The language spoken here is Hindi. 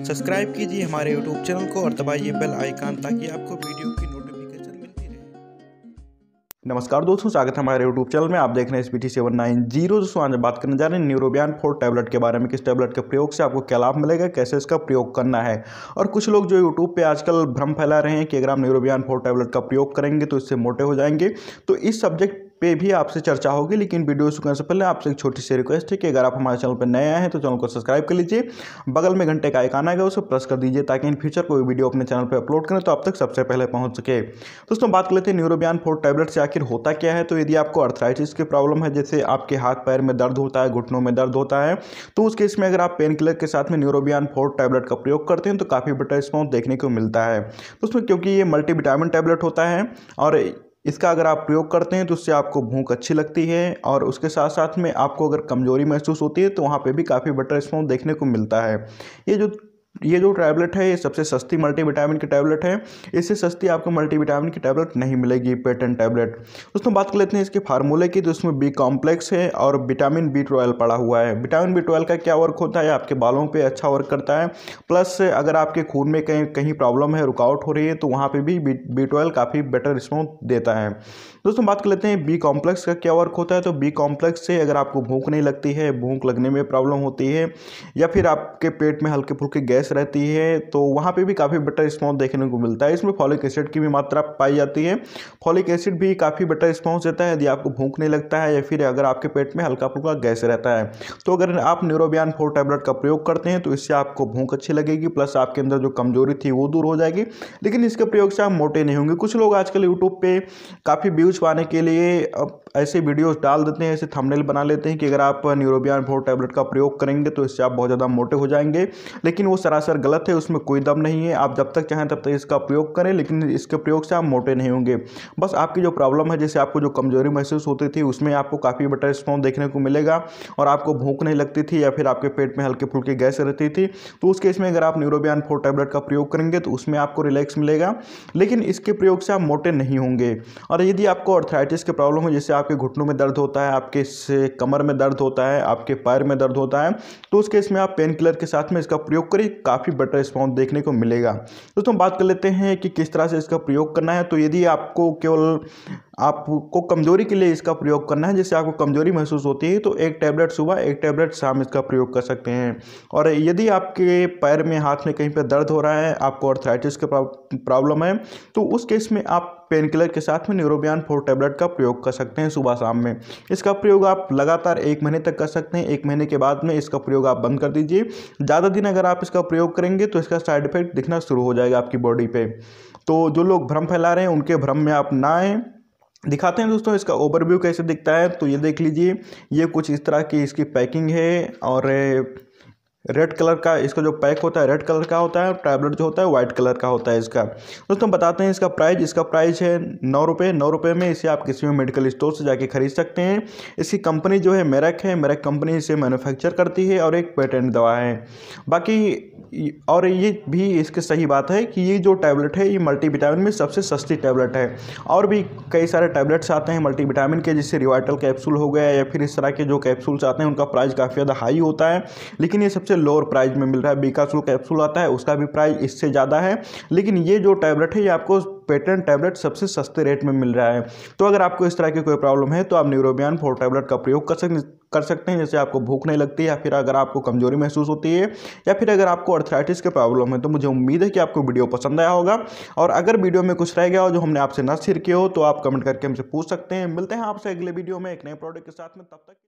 सब्सक्राइब कीजिए हमारे यूट्यूब चैनल को और दबाइए बेल आइकान ताकि आपको वीडियो की नोटिफिकेशन मिलती रहे नमस्कार दोस्तों स्वागत है हमारे यूट्यूब चैनल में आप देख रहे हैं S B T seven nine zero दोस्तों आज बात करने जा रहे हैं न्यूरोबियान फोर टैबलेट के बारे में किस टैबलेट के प्रयोग से आपको क्या लाभ मिलेगा कैसे इसका प्रयोग करना है और कुछ लोग जो यूट्यूब पे आजकल भ्रम फैला रहे हैं कि अगर आप न्यूरोबियान फोर टैबलेट का प्रयोग करेंगे तो इससे मोटे हो जाएंगे तो इस सब्जेक्ट पे भी आपसे चर्चा होगी लेकिन वीडियो शुरू से पहले आपसे एक छोटी सी रिक्वेस्ट है कि अगर आप हमारे चैनल पर नए आए हैं तो चैनल को सब्सक्राइब कर लीजिए बगल में घंटे का आइकान आएगा उसे प्रेस कर दीजिए ताकि इन फ्यूचर कोई वीडियो अपने चैनल पर अपलोड करें तो आप तक सबसे पहले पहुँच सके दोस्तों बात कर लेते हैं न्यूरोबियान फोर टैबलेट से आखिर होता क्या है तो यदि आपको अर्थराइटिस की प्रॉब्लम है जैसे आपके हाथ पैर में दर्द होता है घुटनों में दर्द होता है तो उस केस में अगर आप पेन किलर के साथ में न्यूरोबियान फोर टैबलेट का प्रयोग करते हैं तो काफ़ी बेटर रिस्पॉन्स देखने को मिलता है दोस्तों क्योंकि ये मल्टीविटामिन टैबलेट होता है और इसका अगर आप प्रयोग करते हैं तो उससे आपको भूख अच्छी लगती है और उसके साथ साथ में आपको अगर कमज़ोरी महसूस होती है तो वहाँ पे भी काफ़ी बटर स्मूथ देखने को मिलता है ये जो ये जो टैबलेट है ये सबसे सस्ती मल्टीविटामिन की टैबलेट है इससे सस्ती आपको मल्टीविटामिन की टैबलेट नहीं मिलेगी पेटेंट टैबलेट दोस्तों बात कर लेते हैं इसके फार्मूले की तो इसमें बी कॉम्प्लेक्स है और विटामिन बी ट्वेल्व पड़ा हुआ है विटामिन बी ट्वेल्व का क्या वर्क होता है आपके बालों पर अच्छा वर्क करता है प्लस अगर आपके खून में कहीं कहीं प्रॉब्लम है रुकावट हो रही है तो वहाँ पर भी बी ट्वेल्व काफ़ी बेटर रिस्पॉन्स देता है दोस्तों बात कर लेते हैं बी कॉम्प्लेक्स का क्या वर्क होता है तो बी कॉम्प्लेक्स से अगर आपको भूख नहीं लगती है भूख लगने में प्रॉब्लम होती है या फिर आपके पेट में हल्के फुल्के गैस रहती है तो वहाँ पे भी काफ़ी बेटर स्पॉन्स देखने को मिलता है इसमें फॉलिक एसिड की भी मात्रा पाई जाती है फॉलिक एसिड भी काफ़ी बेटर स्पॉन्स देता है यदि आपको भूख नहीं लगता है या फिर अगर आपके पेट में हल्का फुल्का गैस रहता है तो अगर आप न्यूरोबियान फोर टैबलेट का प्रयोग करते हैं तो इससे आपको भूख अच्छी लगेगी प्लस आपके अंदर जो कमजोरी थी वो दूर हो जाएगी लेकिन इसके प्रयोग से आप मोटे नहीं होंगे कुछ लोग आजकल यूट्यूब पर काफ़ी व्यूज पाने के लिए ऐसे वीडियोस डाल देते हैं ऐसे थंबनेल बना लेते हैं कि अगर आप न्यूरोबियान फोर टैबलेट का प्रयोग करेंगे तो इससे आप बहुत ज़्यादा मोटे हो जाएंगे लेकिन वो सरासर गलत है उसमें कोई दम नहीं है आप जब तक चाहें तब तक इसका प्रयोग करें लेकिन इसके प्रयोग से आप मोटे नहीं होंगे बस आपकी जो प्रॉब्लम है जैसे आपको जो कमजोरी महसूस होती थी उसमें आपको काफ़ी बेटर रिस्पॉन्स देखने को मिलेगा और आपको भूख नहीं लगती थी या फिर आपके पेट में हल्के फुल्के गैस रहती थी तो उस केस में अगर आप न्यूरोबियान फोर टैबलेट का प्रयोग करेंगे तो उसमें आपको रिलैक्स मिलेगा लेकिन इसके प्रयोग से आप मोटे नहीं होंगे और यदि आपको अर्थराइटिस की प्रॉब्लम हो जैसे आप आपके घुटनों में दर्द होता है आपके से कमर में दर्द होता है आपके पैर में दर्द होता है तो उस केस में आप पेन किलर के साथ में इसका प्रयोग करिए काफ़ी बेटर रिस्पॉन्स देखने को मिलेगा दोस्तों बात कर लेते हैं कि किस तरह से इसका प्रयोग करना है तो यदि आपको केवल आपको कमजोरी के लिए इसका प्रयोग करना है जिससे आपको कमजोरी महसूस होती है तो एक टैबलेट सुबह एक टैबलेट शाम इसका प्रयोग कर सकते हैं और यदि आपके पैर में हाथ में कहीं पर दर्द हो रहा है आपको अर्थराइटिस का प्रॉब्लम है तो उस केस में आप पेन किलर के साथ में न्यूरोबियान फोर टैबलेट का प्रयोग कर सकते हैं सुबह शाम में इसका प्रयोग आप लगातार एक महीने तक कर सकते हैं एक महीने के बाद में इसका प्रयोग आप बंद कर दीजिए ज़्यादा दिन अगर आप इसका प्रयोग करेंगे तो इसका साइड इफेक्ट दिखना शुरू हो जाएगा आपकी बॉडी पर तो जो लोग भ्रम फैला रहे हैं उनके भ्रम में आप ना आएँ दिखाते हैं दोस्तों इसका ओवरव्यू कैसे दिखता है तो ये देख लीजिए ये कुछ इस तरह की इसकी पैकिंग है और रेड कलर का इसका जो पैक होता है रेड कलर का होता है टैबलेट जो होता है वाइट कलर का होता है इसका दोस्तों बताते हैं इसका प्राइस इसका प्राइस है नौ रुपये नौ रुपये में इसे आप किसी भी मेडिकल स्टोर से जाके खरीद सकते हैं इसकी कंपनी जो है मेरक है मेरक कंपनी इसे मैन्युफैक्चर करती है और एक पेटेंट दवा है बाकी और ये भी इसके सही बात है कि ये जो टैबलेट है ये मल्टीविटामिन में सबसे सस्ती टैबलेट है और भी कई सारे टैबलेट्स आते हैं मल्टीविटामिन के जैसे रिवाइटल कैप्सूल हो गया या फिर इस तरह के जो कैप्सूल्स आते हैं उनका प्राइस काफ़ी ज़्यादा हाई होता है लेकिन ये सबसे इससे लोअर प्राइस में मिल रहा है बीकासुल कैप्सूल आता है उसका भी प्राइस इससे ज़्यादा है लेकिन ये जो टैबलेट है ये आपको पेटर्न टैबलेट सबसे सस्ते रेट में मिल रहा है तो अगर आपको इस तरह की कोई प्रॉब्लम है तो आप न्यूरोबियान फोर टैबलेट का प्रयोग कर सकते कर सकते हैं जैसे आपको भूख नहीं लगती या फिर अगर आपको कमजोरी महसूस होती है या फिर अगर आपको अर्थराइटिस के प्रॉब्लम है तो मुझे उम्मीद है कि आपको वीडियो पसंद आया होगा और अगर वीडियो में कुछ रह गया हो जो हमने आपसे ना सिर किया हो तो आप कमेंट करके हमसे पूछ सकते हैं मिलते हैं आपसे अगले वीडियो में एक नए प्रोडक्ट के साथ में तब तक